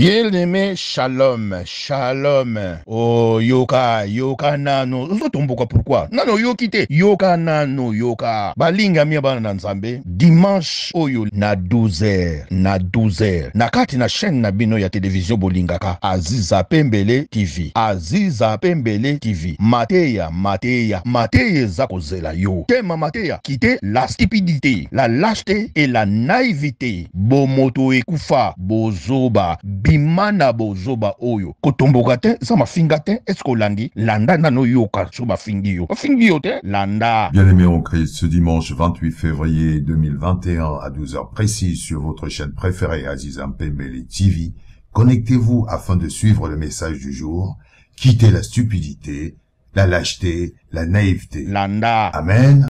Bien-aimé, shalom, shalom. Oh, yoka, yoka nano. tomboka pourquoi? Nano yo kite. Yoka nano, yoka. Balinga mia bana nzambe. Dimanche oyo na 12h, na 12h. Na kati na chaîne na bino ya télévision bolingaka. Aziza Pembele TV. Aziza Pembele TV. Mateya, mateya, mateya eza zela. yo. Tema mateya, kite la stupidité, la lâcheté et la naïveté. Bomoto ekufa, bozoba. Bi landa landa bien aimé en ce dimanche 28 février 2021 à 12h précise sur votre chaîne préférée Aziz TV connectez-vous afin de suivre le message du jour quittez la stupidité la lâcheté la naïveté landa amen